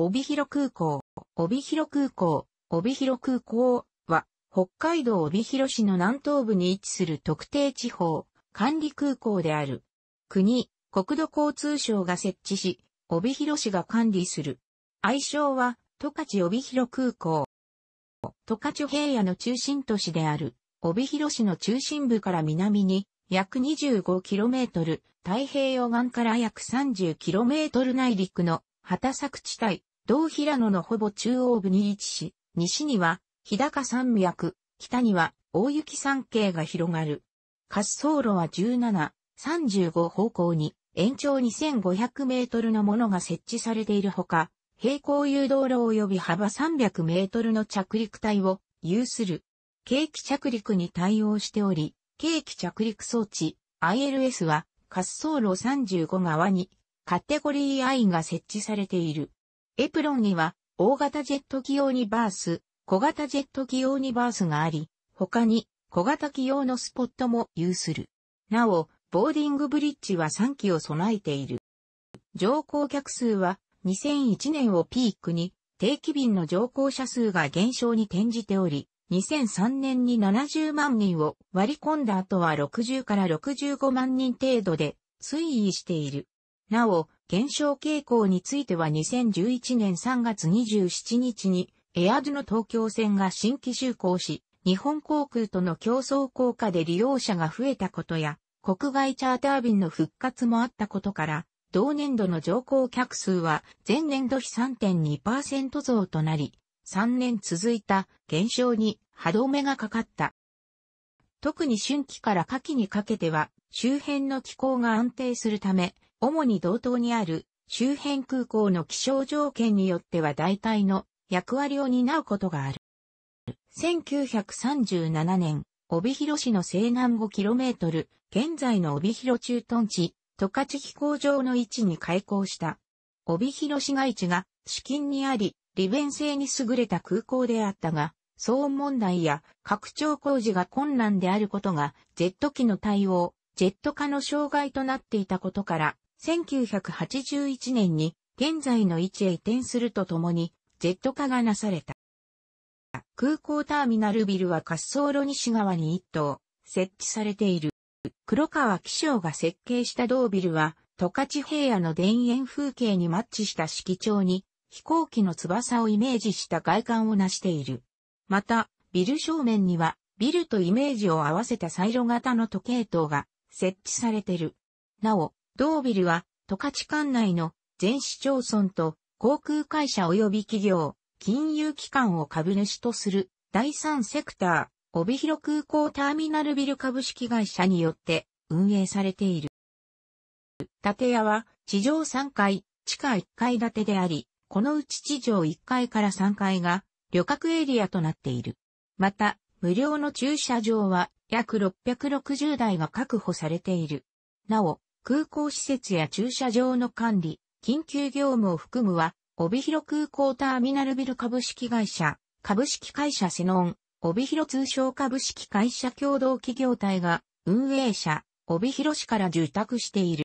帯広空港、帯広空港、帯広空港は、北海道帯広市の南東部に位置する特定地方、管理空港である。国、国土交通省が設置し、帯広市が管理する。愛称は、十勝帯広空港。十勝平野の中心都市である、帯広市の中心部から南に、約 25km、太平洋岸から約 30km 内陸の畑作地帯、同平野のほぼ中央部に位置し、西には日高山脈、北には大雪山系が広がる。滑走路は17、35方向に延長2500メートルのものが設置されているほか、平行誘導路及び幅300メートルの着陸帯を有する。軽機着陸に対応しており、軽機着陸装置 ILS は滑走路35側にカテゴリー I が設置されている。エプロンには、大型ジェット機用にバース、小型ジェット機用にバースがあり、他に小型機用のスポットも有する。なお、ボーディングブリッジは3機を備えている。乗降客数は2001年をピークに定期便の乗降者数が減少に転じており、2003年に70万人を割り込んだ後は60から65万人程度で推移している。なお、減少傾向については2011年3月27日にエアドゥの東京線が新規就航し、日本航空との競争効果で利用者が増えたことや、国外チャーター便の復活もあったことから、同年度の乗降客数は前年度比3.2%増となり、3年続いた減少に歯止めがかかった。特に春季から夏季にかけては周辺の気候が安定するため、主に同等にある周辺空港の気象条件によっては大体の役割を担うことがある。1937年、帯広市の西南 5km、現在の帯広駐屯地、十勝飛行場の位置に開港した。帯広市街地が資金にあり、利便性に優れた空港であったが、騒音問題や拡張工事が困難であることが、ジェット機の対応、ジェット化の障害となっていたことから、1981年に現在の位置へ移転するとともに、ジェット化がなされた。空港ターミナルビルは滑走路西側に一棟設置されている。黒川紀章が設計した同ビルは、十勝平野の田園風景にマッチした色調に、飛行機の翼をイメージした外観を成している。また、ビル正面には、ビルとイメージを合わせたサイロ型の時計塔が設置されている。なお、ドービルは、十勝管内の全市町村と航空会社及び企業、金融機関を株主とする第三セクター、帯広空港ターミナルビル株式会社によって運営されている。建屋は地上3階、地下1階建てであり、このうち地上1階から3階が旅客エリアとなっている。また、無料の駐車場は約660台が確保されている。なお、空港施設や駐車場の管理、緊急業務を含むは、帯広空港ターミナルビル株式会社、株式会社セノン、帯広通商株式会社共同企業体が、運営者、帯広市から受託している。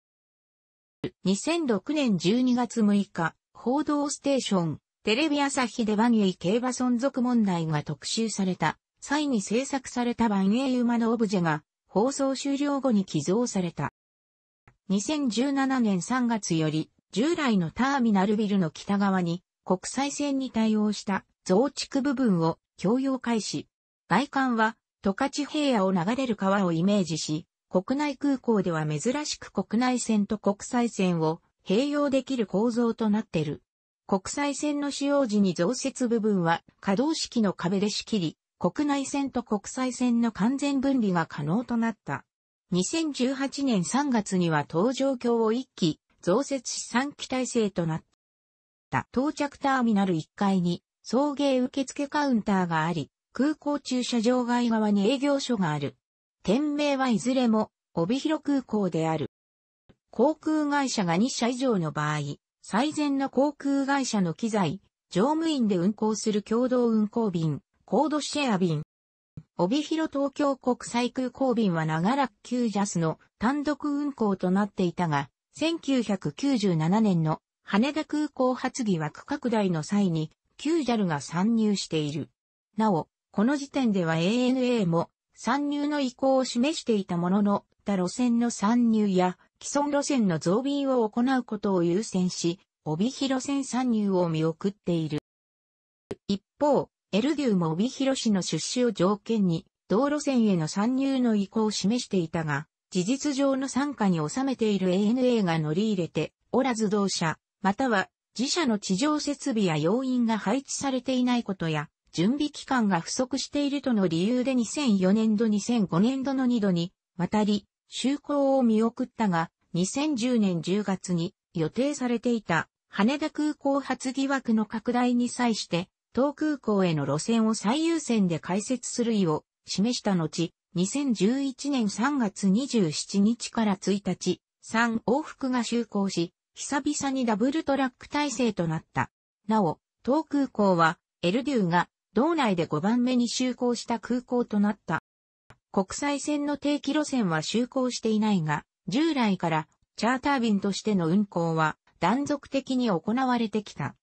2006年12月6日、報道ステーション、テレビ朝日で万イ競馬存続問題が特集された、際に制作された万栄馬のオブジェが、放送終了後に寄贈された。2017年3月より、従来のターミナルビルの北側に、国際線に対応した増築部分を共用開始。外観は、十勝平野を流れる川をイメージし、国内空港では珍しく国内線と国際線を併用できる構造となってる。国際線の使用時に増設部分は可動式の壁で仕切り、国内線と国際線の完全分離が可能となった。2018年3月には搭乗橋を1機増設し3機体制となった。到着ターミナル1階に送迎受付カウンターがあり、空港駐車場外側に営業所がある。店名はいずれも帯広空港である。航空会社が2社以上の場合、最善の航空会社の機材、乗務員で運航する共同運航便、コードシェア便、帯広東京国際空港便は長らく旧ジャスの単独運航となっていたが、1997年の羽田空港発議枠拡大の際に、旧 JAL が参入している。なお、この時点では ANA も参入の意向を示していたものの、他路線の参入や既存路線の増便を行うことを優先し、帯広線参入を見送っている。一方、エルデューも帯広市の出資を条件に、道路線への参入の意向を示していたが、事実上の参加に収めている ANA が乗り入れておらず同社、または自社の地上設備や要員が配置されていないことや、準備期間が不足しているとの理由で2004年度2005年度の2度に、渡り、就航を見送ったが、2010年10月に予定されていた羽田空港発疑惑の拡大に際して、東空港への路線を最優先で開設する意を示した後、2011年3月27日から1日、3往復が就航し、久々にダブルトラック体制となった。なお、東空港は、エルデューが、道内で5番目に就航した空港となった。国際線の定期路線は就航していないが、従来から、チャーター便としての運航は、断続的に行われてきた。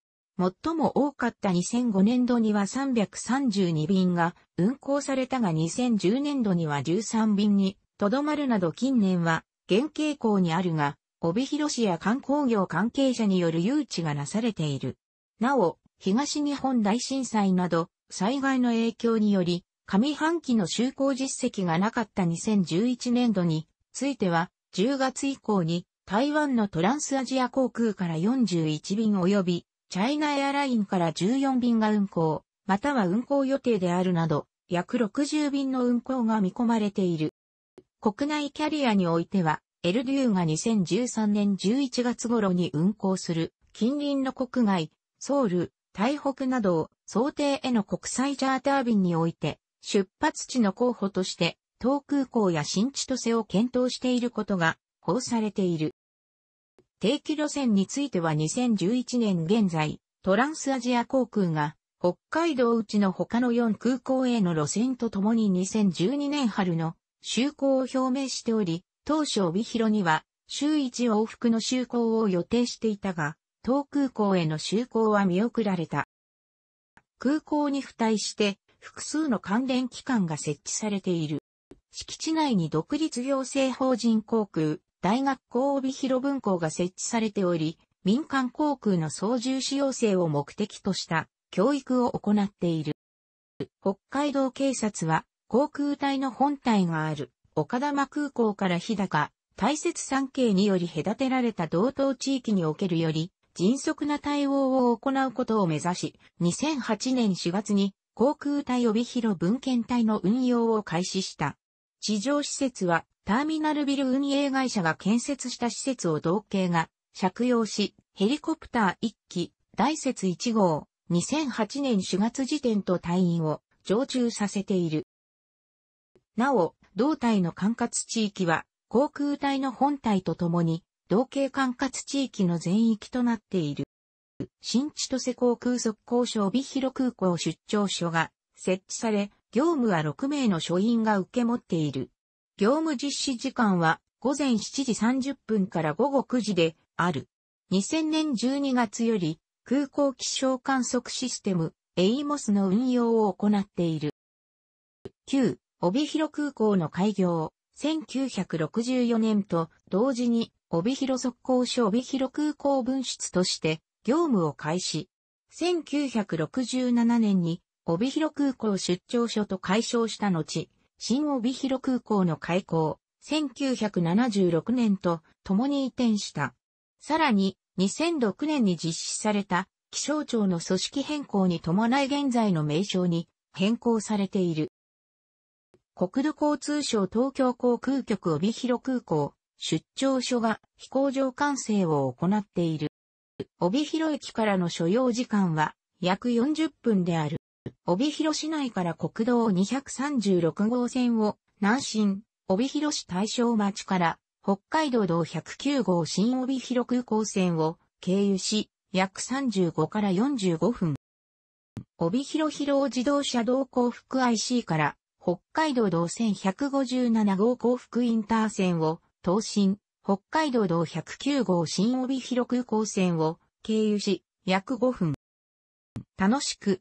最も多かった2005年度には332便が運航されたが2010年度には13便にとどまるなど近年は減傾向にあるが、帯広市や観光業関係者による誘致がなされている。なお、東日本大震災など災害の影響により、上半期の就航実績がなかった2011年度については、10月以降に台湾のトランスアジア航空から41便及び、チャイナエアラインから14便が運行、または運行予定であるなど、約60便の運行が見込まれている。国内キャリアにおいては、エルデューが2013年11月頃に運行する近隣の国外、ソウル、台北などを想定への国際チャーター便において出発地の候補として、東空港や新千歳を検討していることが報されている。定期路線については2011年現在、トランスアジア航空が、北海道内の他の4空港への路線とともに2012年春の就航を表明しており、当初帯広には週1往復の就航を予定していたが、東空港への就航は見送られた。空港に付帯して複数の関連機関が設置されている。敷地内に独立行政法人航空、大学校帯広分校が設置されており、民間航空の操縦士養成を目的とした教育を行っている。北海道警察は航空隊の本体がある岡玉空港から日高、大雪山系により隔てられた道東地域におけるより迅速な対応を行うことを目指し、2008年4月に航空隊帯広文献隊の運用を開始した。地上施設はターミナルビル運営会社が建設した施設を同系が借用し、ヘリコプター1機、大雪1号、2008年4月時点と隊員を常駐させている。なお、同隊の管轄地域は、航空隊の本体とともに、同系管轄地域の全域となっている。新千歳航空速攻省帯広空港出張所が設置され、業務は6名の所員が受け持っている。業務実施時間は午前7時30分から午後9時である。2000年12月より空港気象観測システム a m o s の運用を行っている。9、帯広空港の開業、1964年と同時に帯広速攻所帯広空港分室として業務を開始。1967年に帯広空港出張所と解消した後、新帯広空港の開港、1976年と共に移転した。さらに、2006年に実施された気象庁の組織変更に伴い現在の名称に変更されている。国土交通省東京航空局帯広空港出張所が飛行場管制を行っている。帯広駅からの所要時間は約40分である。帯広市内から国道236号線を南進、帯広市大正町から北海道道109号新帯広空港線を経由し、約35から45分。帯広広尾自動車道幸福 IC から北海道道1 157号幸福インター線を東進、北海道道109号新帯広空港線を経由し、約5分。楽しく、